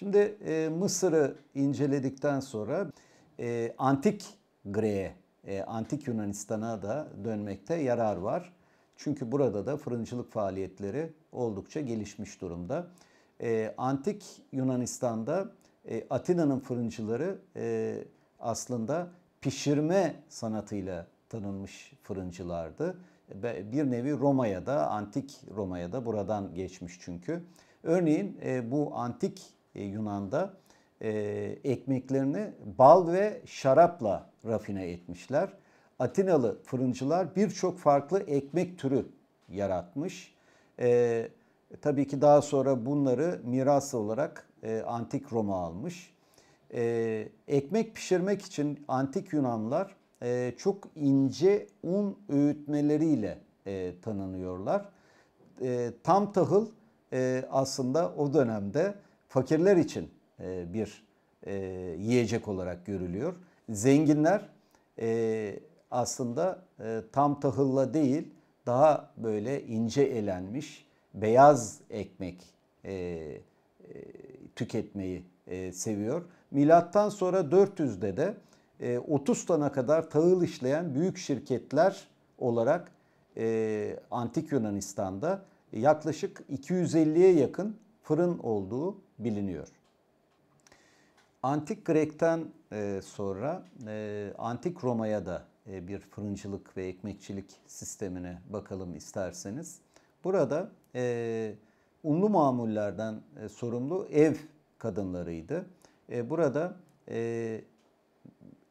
Şimdi e, Mısır'ı inceledikten sonra e, antik Gre'ye, e, antik Yunanistan'a da dönmekte yarar var. Çünkü burada da fırıncılık faaliyetleri oldukça gelişmiş durumda. E, antik Yunanistan'da e, Atina'nın fırıncıları e, aslında pişirme sanatıyla tanınmış fırıncılardı. Bir nevi Roma'ya da, antik Roma'ya da buradan geçmiş çünkü. Örneğin e, bu antik e, Yunan'da e, ekmeklerini bal ve şarapla rafine etmişler. Atinalı fırıncılar birçok farklı ekmek türü yaratmış. E, tabii ki daha sonra bunları miras olarak e, antik Roma almış. E, ekmek pişirmek için antik Yunanlar e, çok ince un öğütmeleriyle e, tanınıyorlar. E, tam tahıl e, aslında o dönemde fakirler için e, bir e, yiyecek olarak görülüyor. Zenginler e, aslında tam tahılla değil daha böyle ince elenmiş beyaz ekmek tüketmeyi seviyor. Milattan sonra 400'de de 30 tane kadar tahıl işleyen büyük şirketler olarak Antik Yunanistan'da yaklaşık 250'ye yakın fırın olduğu biliniyor. Antik Grek'ten e, sonra e, Antik Roma'ya da e, bir fırıncılık ve ekmekçilik sistemine bakalım isterseniz. Burada unlu mamullerden sorumlu ev kadınlarıydı. Burada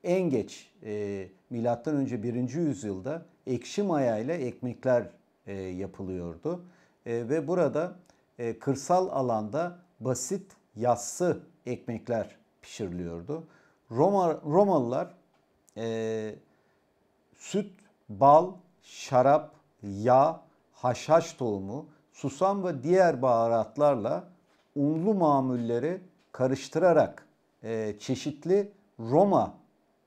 en geç milattan önce 1. yüzyılda ekşi maya ile ekmekler yapılıyordu ve burada kırsal alanda basit yassı ekmekler pişiriliyordu. Roma, Romalılar e, süt, bal, şarap, yağ, haşhaş tohumu, susam ve diğer baharatlarla unlu mamulleri karıştırarak e, çeşitli Roma,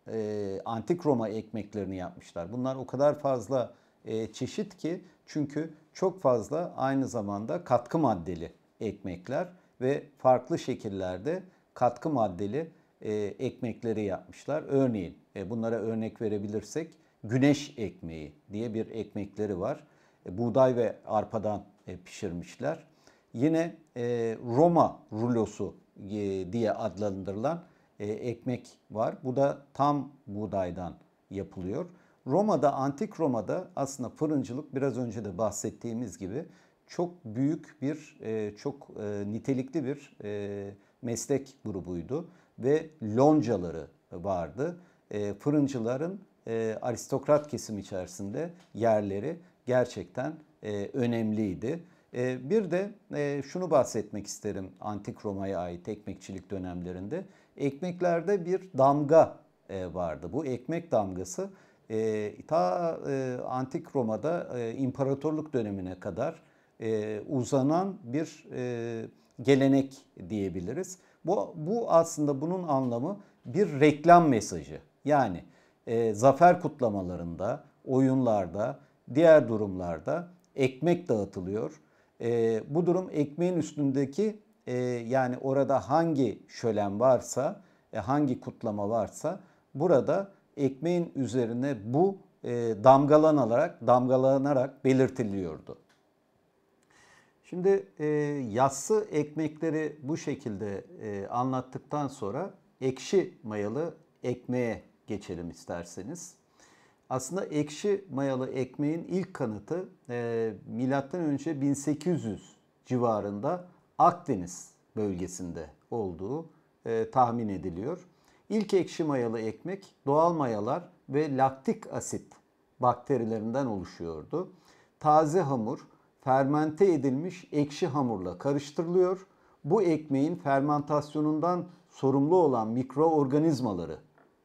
e, antik Roma ekmeklerini yapmışlar. Bunlar o kadar fazla e, çeşit ki çünkü çok fazla aynı zamanda katkı maddeli ekmekler ve farklı şekillerde katkı maddeli e, ekmekleri yapmışlar. Örneğin e, bunlara örnek verebilirsek güneş ekmeği diye bir ekmekleri var. E, buğday ve arpadan e, pişirmişler. Yine e, Roma rulosu e, diye adlandırılan e, ekmek var. Bu da tam buğdaydan yapılıyor. Roma'da, antik Roma'da aslında fırıncılık biraz önce de bahsettiğimiz gibi çok büyük bir, e, çok e, nitelikli bir e, meslek grubuydu ve loncaları vardı. fırıncıların aristokrat kesim içerisinde yerleri gerçekten önemliydi. bir de şunu bahsetmek isterim Antik Roma'ya ait ekmekçilik dönemlerinde. Ekmeklerde bir damga vardı. Bu ekmek damgası e, ta Antik Roma'da imparatorluk dönemine kadar e, uzanan bir e, gelenek diyebiliriz. Bu, bu aslında bunun anlamı bir reklam mesajı. Yani e, zafer kutlamalarında, oyunlarda, diğer durumlarda ekmek dağıtılıyor. E, bu durum ekmeğin üstündeki e, yani orada hangi şölen varsa, e, hangi kutlama varsa burada ekmeğin üzerine bu e, damgalanarak damgalanarak belirtiliyordu. Şimdi e, yassı ekmekleri bu şekilde e, anlattıktan sonra ekşi mayalı ekmeğe geçelim isterseniz. Aslında ekşi mayalı ekmeğin ilk kanıtı e, milattan önce 1800 civarında Akdeniz bölgesinde olduğu e, tahmin ediliyor. İlk ekşi mayalı ekmek doğal mayalar ve laktik asit bakterilerinden oluşuyordu. Taze hamur, fermente edilmiş ekşi hamurla karıştırılıyor. Bu ekmeğin fermentasyonundan sorumlu olan mikroorganizmaları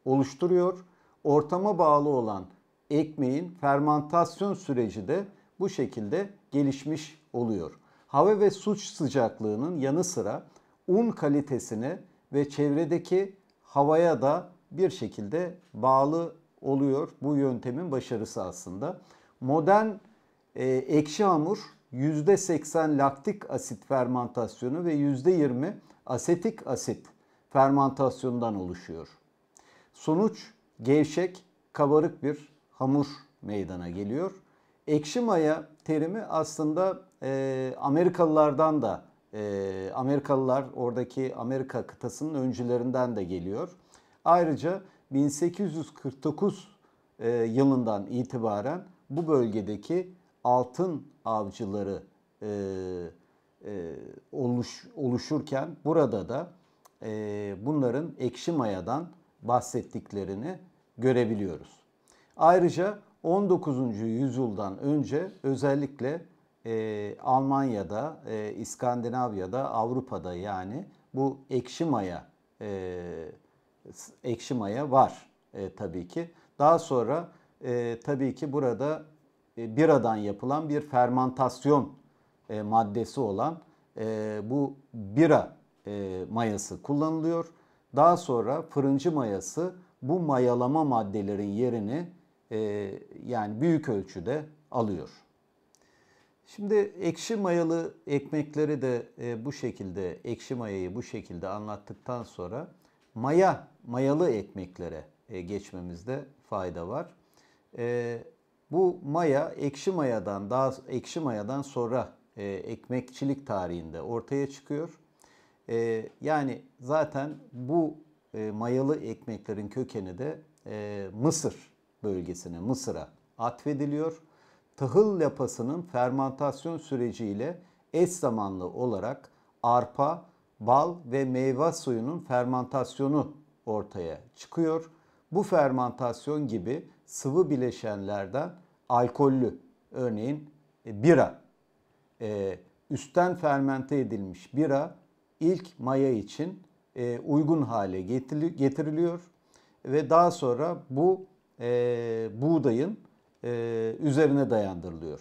oluşturuyor. Ortama bağlı olan ekmeğin fermentasyon süreci de bu şekilde gelişmiş oluyor. Hava ve suç sıcaklığının yanı sıra un kalitesine ve çevredeki havaya da bir şekilde bağlı oluyor bu yöntemin başarısı aslında. Modern e, ekşi hamur %80 laktik asit fermentasyonu ve %20 asetik asit fermentasyondan oluşuyor. Sonuç gevşek, kabarık bir hamur meydana geliyor. Ekşi maya terimi aslında e, Amerikalılardan da e, Amerikalılar oradaki Amerika kıtasının öncülerinden de geliyor. Ayrıca 1849 e, yılından itibaren bu bölgedeki altın avcıları e, e, oluş, oluşurken burada da e, bunların ekşi mayadan bahsettiklerini görebiliyoruz. Ayrıca 19. yüzyıldan önce özellikle e, Almanya'da, e, İskandinavya'da, Avrupa'da yani bu ekşi maya e, ekşi maya var e, tabii ki. Daha sonra e, tabii ki burada e, biradan yapılan bir fermantasyon e, maddesi olan e, bu bira mayası kullanılıyor. Daha sonra fırıncı mayası bu mayalama maddelerin yerini yani büyük ölçüde alıyor. Şimdi ekşi mayalı ekmekleri de bu şekilde, ekşi mayayı bu şekilde anlattıktan sonra maya, mayalı ekmeklere geçmemizde fayda var. Bu maya ekşi mayadan daha ekşi mayadan sonra e, ekmekçilik tarihinde ortaya çıkıyor. E, yani zaten bu e, mayalı ekmeklerin kökeni de e, Mısır bölgesine, Mısır'a atfediliyor. Tahıl yapasının fermantasyon süreciyle eş zamanlı olarak arpa, bal ve meyve suyunun fermantasyonu ortaya çıkıyor. Bu fermantasyon gibi sıvı bileşenlerden alkollü örneğin e, bira e, üstten fermente edilmiş bira ilk maya için e, uygun hale getiriliyor ve daha sonra bu e, buğdayın e, üzerine dayandırılıyor.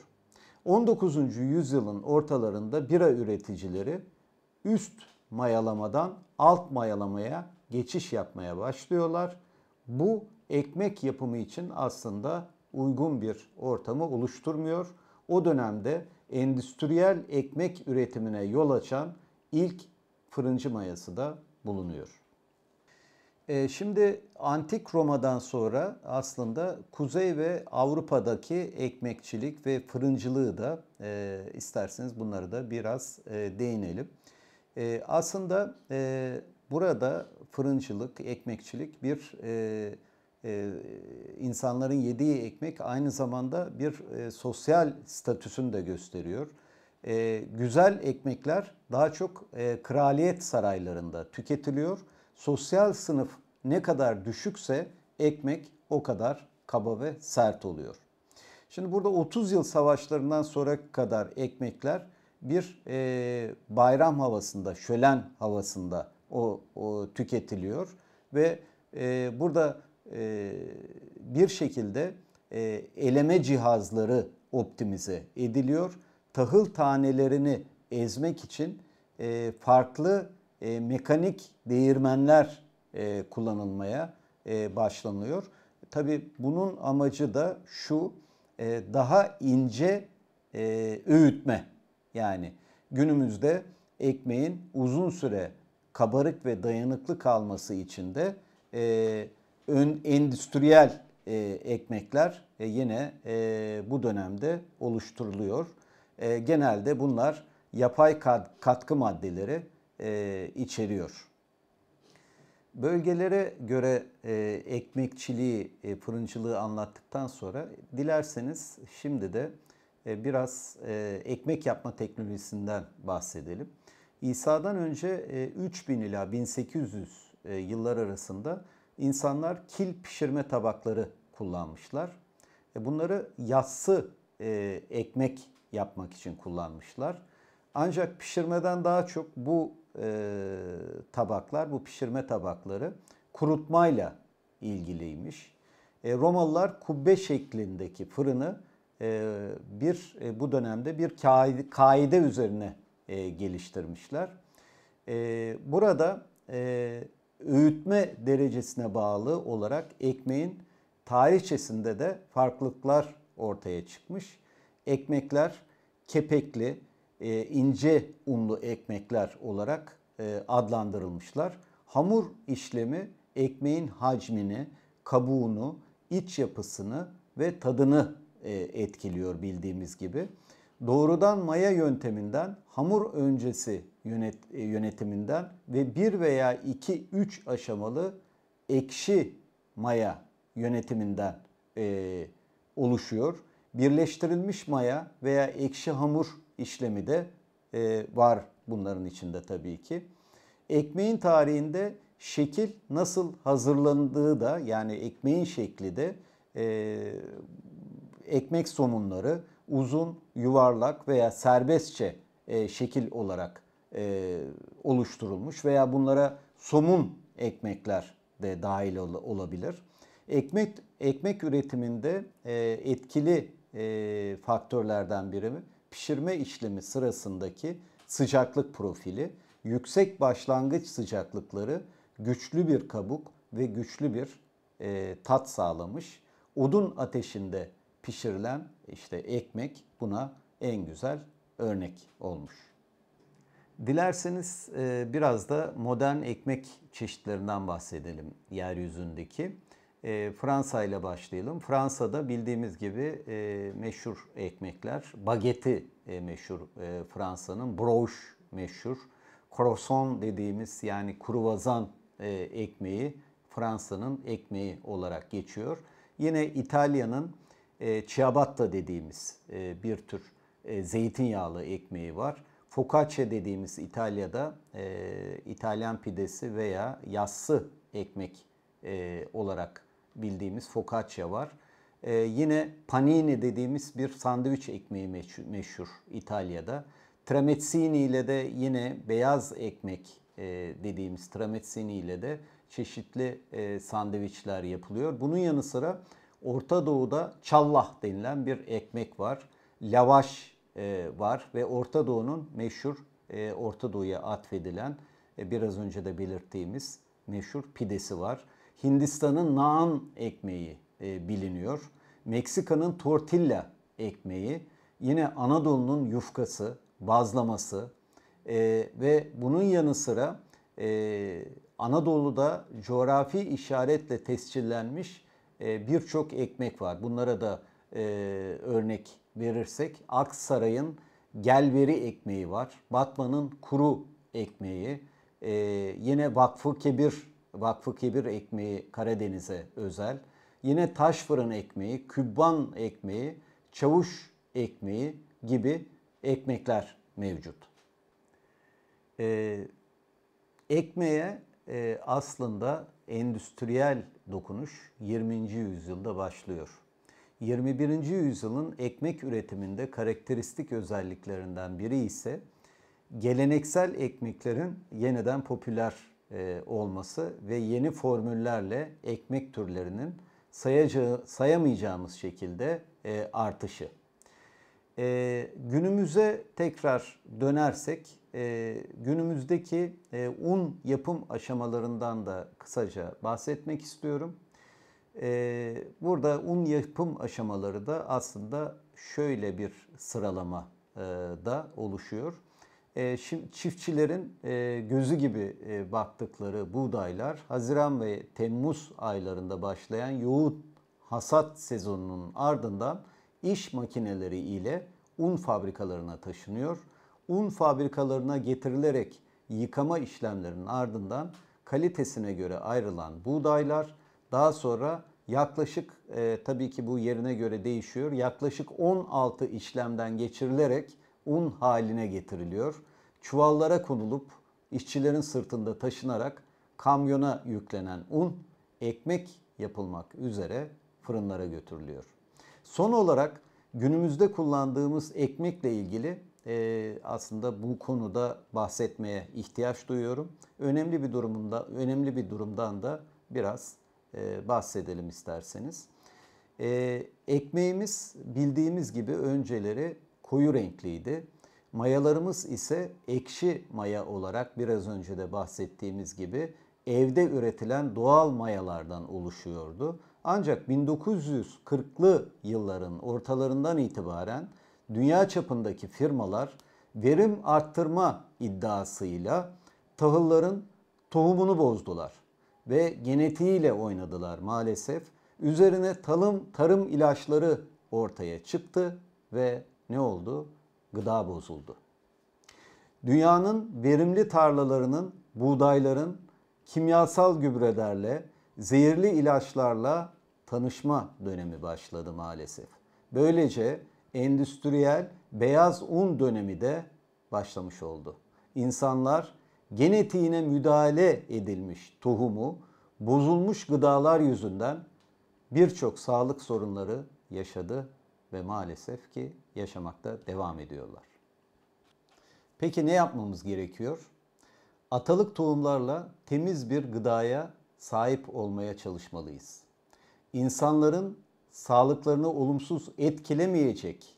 19. yüzyılın ortalarında bira üreticileri üst mayalamadan alt mayalamaya geçiş yapmaya başlıyorlar. Bu ekmek yapımı için aslında uygun bir ortamı oluşturmuyor. O dönemde endüstriyel ekmek üretimine yol açan ilk fırıncı mayası da bulunuyor. E, şimdi antik Roma'dan sonra aslında Kuzey ve Avrupa'daki ekmekçilik ve fırıncılığı da e, isterseniz bunları da biraz e, değinelim. E, aslında e, burada fırıncılık, ekmekçilik bir e, e, insanların yediği ekmek aynı zamanda bir e, sosyal statüsünü de gösteriyor. E, güzel ekmekler daha çok e, kraliyet saraylarında tüketiliyor. Sosyal sınıf ne kadar düşükse ekmek o kadar kaba ve sert oluyor. Şimdi burada 30 yıl savaşlarından sonra kadar ekmekler bir e, bayram havasında, şölen havasında o, o tüketiliyor ve e, burada e, bir şekilde e, eleme cihazları optimize ediliyor. Tahıl tanelerini ezmek için e, farklı mekanik değirmenler kullanılmaya başlanıyor. Tabi bunun amacı da şu daha ince öğütme yani günümüzde ekmeğin uzun süre kabarık ve dayanıklı kalması için de e, ön, endüstriyel e, ekmekler e, yine e, bu dönemde oluşturuluyor. E, genelde bunlar yapay kat, katkı maddeleri e, içeriyor. Bölgelere göre e, ekmekçiliği, e, fırıncılığı anlattıktan sonra dilerseniz şimdi de e, biraz e, ekmek yapma teknolojisinden bahsedelim. İsa'dan önce e, 3000 ila 1800 e, yıllar arasında insanlar kil pişirme tabakları kullanmışlar. E, bunları yassı e, ekmek yapmak için kullanmışlar. Ancak pişirmeden daha çok bu e, tabaklar, bu pişirme tabakları kurutmayla ilgiliymiş. E, Romalılar kubbe şeklindeki fırını e, bir e, bu dönemde bir kaide, kaide üzerine e, geliştirmişler. E, burada e, öğütme derecesine bağlı olarak ekmeğin tarihçesinde de farklılıklar ortaya çıkmış. Ekmekler kepekli, e, ince unlu ekmekler olarak e, adlandırılmışlar. Hamur işlemi ekmeğin hacmini, kabuğunu, iç yapısını ve tadını e, etkiliyor bildiğimiz gibi. Doğrudan maya yönteminden hamur öncesi yönet, e, yönetiminden ve bir veya iki üç aşamalı ekşi maya yönetiminden e, oluşuyor. Birleştirilmiş maya veya ekşi hamur işlemi de e, var bunların içinde tabii ki. Ekmeğin tarihinde şekil nasıl hazırlandığı da yani ekmeğin şekli de e, ekmek somunları uzun, yuvarlak veya serbestçe e, şekil olarak e, oluşturulmuş veya bunlara somun ekmekler de dahil ol, olabilir. Ekmek ekmek üretiminde e, etkili e, faktörlerden biri Pişirme işlemi sırasındaki sıcaklık profili, yüksek başlangıç sıcaklıkları, güçlü bir kabuk ve güçlü bir e, tat sağlamış. Odun ateşinde pişirilen işte ekmek buna en güzel örnek olmuş. Dilerseniz e, biraz da modern ekmek çeşitlerinden bahsedelim yeryüzündeki. E, Fransa ile başlayalım. Fransa'da bildiğimiz gibi e, meşhur ekmekler. Bageti meşhur Fransa'nın. Broche meşhur. Croissant dediğimiz yani kruvazan ekmeği Fransa'nın ekmeği olarak geçiyor. Yine İtalya'nın ciabatta dediğimiz bir tür zeytinyağlı ekmeği var. Focaccia dediğimiz İtalya'da e, İtalyan pidesi veya yassı ekmek e, olarak bildiğimiz focaccia var. E, yine panini dediğimiz bir sandviç ekmeği meşhur, meşhur İtalya'da. Tramezzini ile de yine beyaz ekmek e, dediğimiz tramezzini ile de çeşitli e, sandviçler yapılıyor. Bunun yanı sıra Orta Doğu'da challah denilen bir ekmek var. Lavaş e, var ve Orta Doğu'nun meşhur e, Orta Doğu'ya atfedilen e, biraz önce de belirttiğimiz meşhur pidesi var. Hindistan'ın naan ekmeği e, biliniyor. Meksika'nın tortilla ekmeği, yine Anadolu'nun yufkası, bazlaması ve bunun yanı sıra Anadolu'da coğrafi işaretle tescillenmiş birçok ekmek var. Bunlara da e, örnek verirsek Aksaray'ın gelveri ekmeği var. Batman'ın kuru ekmeği. E, yine Vakfı Kebir, Vakfı Kebir ekmeği Karadeniz'e özel. Yine taş fırın ekmeği, kübban ekmeği, çavuş ekmeği gibi ekmekler mevcut. E, ekmeğe e, aslında endüstriyel dokunuş 20. yüzyılda başlıyor. 21. yüzyılın ekmek üretiminde karakteristik özelliklerinden biri ise geleneksel ekmeklerin yeniden popüler e, olması ve yeni formüllerle ekmek türlerinin sayacağı, sayamayacağımız şekilde e, artışı. E, günümüze tekrar dönersek günümüzdeki un yapım aşamalarından da kısaca bahsetmek istiyorum. Ee, burada un yapım aşamaları da aslında şöyle bir sıralama e, da oluşuyor. E, şimdi çiftçilerin e, gözü gibi baktıkları buğdaylar Haziran ve Temmuz aylarında başlayan yoğun hasat sezonunun ardından iş makineleri ile un fabrikalarına taşınıyor. Un fabrikalarına getirilerek yıkama işlemlerinin ardından kalitesine göre ayrılan buğdaylar daha sonra yaklaşık e, tabii ki bu yerine göre değişiyor. Yaklaşık 16 işlemden geçirilerek un haline getiriliyor. Çuvallara konulup işçilerin sırtında taşınarak kamyona yüklenen un ekmek yapılmak üzere fırınlara götürülüyor. Son olarak günümüzde kullandığımız ekmekle ilgili e, aslında bu konuda bahsetmeye ihtiyaç duyuyorum. Önemli bir durumunda önemli bir durumdan da biraz ee, bahsedelim isterseniz. Ee, ekmeğimiz bildiğimiz gibi önceleri koyu renkliydi. Mayalarımız ise ekşi maya olarak biraz önce de bahsettiğimiz gibi evde üretilen doğal mayalardan oluşuyordu. Ancak 1940'lı yılların ortalarından itibaren dünya çapındaki firmalar verim arttırma iddiasıyla tahılların tohumunu bozdular ve genetiğiyle oynadılar maalesef. Üzerine talım, tarım ilaçları ortaya çıktı ve ne oldu? Gıda bozuldu. Dünyanın verimli tarlalarının, buğdayların kimyasal gübrelerle, zehirli ilaçlarla tanışma dönemi başladı maalesef. Böylece endüstriyel beyaz un dönemi de başlamış oldu. İnsanlar genetiğine müdahale edilmiş tohumu bozulmuş gıdalar yüzünden birçok sağlık sorunları yaşadı ve maalesef ki yaşamakta devam ediyorlar. Peki ne yapmamız gerekiyor? Atalık tohumlarla temiz bir gıdaya sahip olmaya çalışmalıyız. İnsanların sağlıklarını olumsuz etkilemeyecek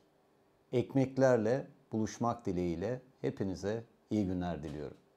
ekmeklerle buluşmak dileğiyle hepinize iyi günler diliyorum.